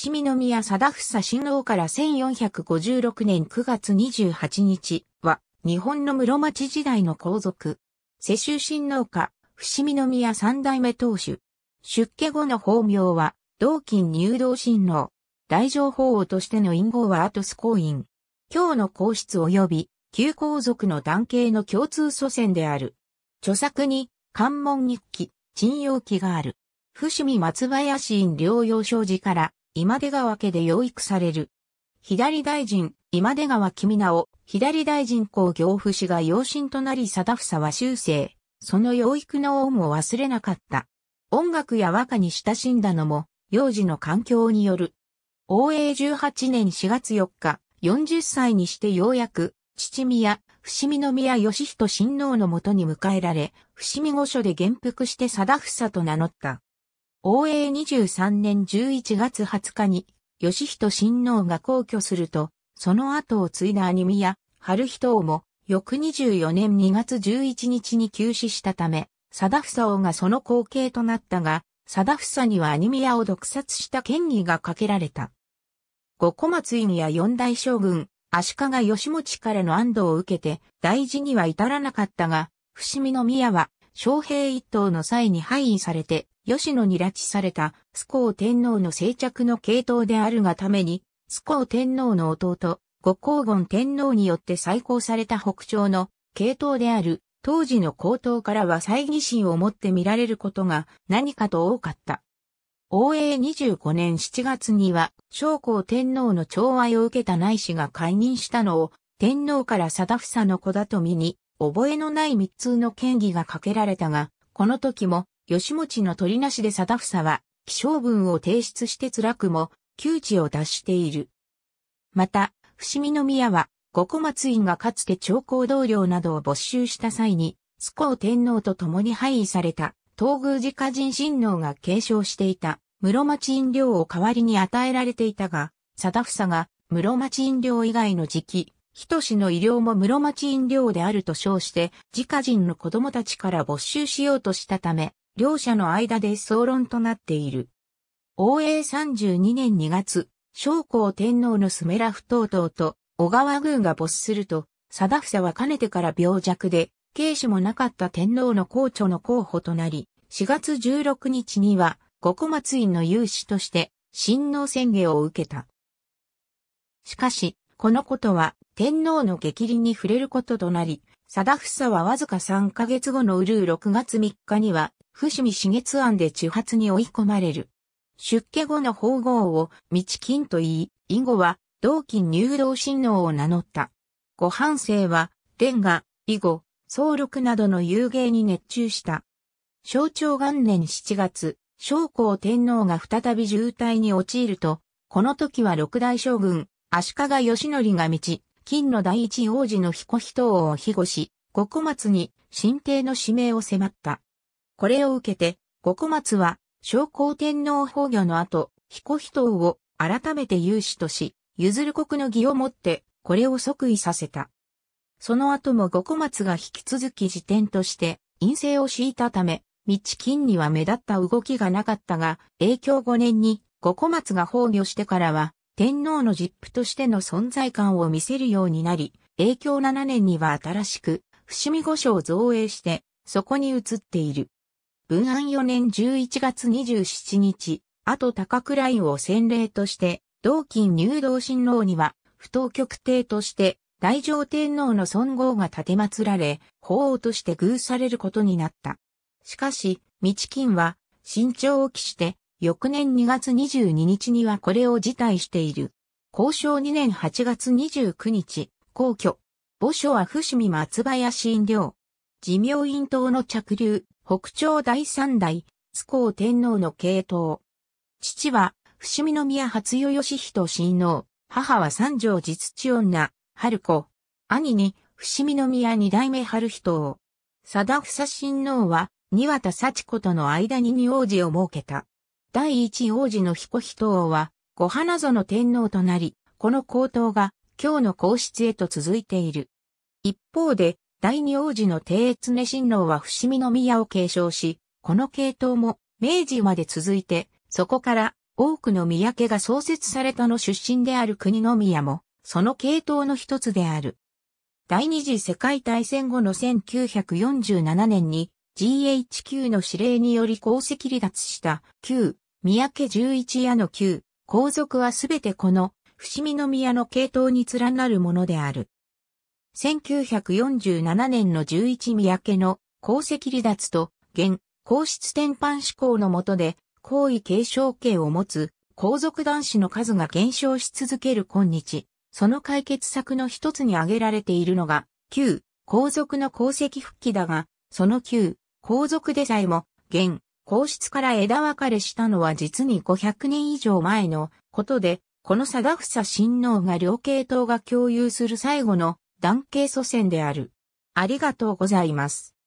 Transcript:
伏見宮貞房親王から1456年9月28日は、日本の室町時代の皇族。世襲親王家、伏見宮三代目当主。出家後の法名は、同金入道親王。大乗法王としての隠号はアトス公院。今日の皇室及び、旧皇族の男系の共通祖先である。著作に、関門日記、陳陽記がある。伏見松林院療養障寺から、今出川家で養育される。左大臣、今出川君を、左大臣公行夫氏が養親となり貞房は修正。その養育の恩を忘れなかった。音楽や和歌に親しんだのも、幼児の環境による。応永18年4月4日、40歳にしてようやく、父宮、伏見宮義人親王のもとに迎えられ、伏見御所で元服して貞房と名乗った。応永23年11月20日に、義人親王が皇居すると、その後を継いだ兄宮、春人王も、翌24年2月11日に急死したため、貞房王がその後継となったが、貞房には兄宮を毒殺した権威がかけられた。五小松院や四大将軍、足利義持からの安堵を受けて、大事には至らなかったが、伏見宮は、将兵一党の際に廃位されて、吉野に拉致されたスコー天皇の静着の系統であるがために、スコー天皇の弟、五皇言天皇によって再興された北朝の系統である当時の皇統からは猜疑心を持って見られることが何かと多かった。応永25年7月には、将校天皇の寵愛を受けた内氏が解任したのを、天皇から貞房の子だと見に、覚えのない密通の権疑がかけられたが、この時も、吉持の鳥なしで貞房は、気象文を提出して辛くも、窮地を脱している。また、伏見宮は、五古松院がかつて長江同僚などを没収した際に、須光天皇と共に廃位された、東宮寺家人親王が継承していた、室町院領を代わりに与えられていたが、貞房が、室町院領以外の時期、人の医療も室町院領であると称して、自家人の子供たちから没収しようとしたため、両者の間で総論となっている。応永32年2月、将校天皇のスメラフ等々と小川軍が没すると、貞房はかねてから病弱で、軽視もなかった天皇の皇著の候補となり、4月16日には、五小松院の有志として、親王宣言を受けた。しかし、このことは、天皇の激凛に触れることとなり、貞房はわずか3ヶ月後のウルー6月3日には、伏見死月庵で地発に追い込まれる。出家後の法号を道金と言い、以後は同金入道親王を名乗った。ご半生は、伝賀、以後、総六などの遊芸に熱中した。象徴元年7月、将校天皇が再び渋滞に陥ると、この時は六大将軍、足利義則が道、金の第一王子の彦人王を庇護し、五小松に新帝の指名を迫った。これを受けて、五小松は、昭光天皇崩御の後、彦人を改めて有志とし、譲る国の義をもって、これを即位させた。その後も五小松が引き続き辞典として、陰性を敷いたため、道金には目立った動きがなかったが、影響5年に五小松が崩御してからは、天皇の実父としての存在感を見せるようになり、影響7年には新しく、伏見御所を造営して、そこに移っている。文案4年11月27日、後高倉院を先例として、同金入道親王には、不当局帝として、大乗天皇の尊号が立て祀られ、法王として偶されることになった。しかし、道金は、慎重を期して、翌年2月22日にはこれを辞退している。交渉2年8月29日、皇居。墓所は伏見松林院領。寺明院島の着流、北朝第三代、津光天皇の系統。父は、伏見宮初代義人親王、母は三条実地女、春子。兄に、伏見宮二代目春人を。貞房親王は、庭田幸子との間に二王子を設けた。第一王子の彦人王は、五花園天皇となり、この皇統が、今日の皇室へと続いている。一方で、第二王子の定越根親王は伏見宮を継承し、この系統も明治まで続いて、そこから多くの宮家が創設されたの出身である国の宮も、その系統の一つである。第二次世界大戦後の1947年に GHQ の指令により功績離脱した旧宮家十一夜の旧皇族はすべてこの伏見宮の系統に連なるものである。1947年の11三宅の皇籍離脱と、現、皇室転搬志向の下で、皇位継承権を持つ皇族男子の数が減少し続ける今日、その解決策の一つに挙げられているのが、旧皇族の皇籍復帰だが、その旧皇族でさえも、現、皇室から枝分かれしたのは実に500年以上前のことで、この貞房親王が両系統が共有する最後の男系祖先である。ありがとうございます。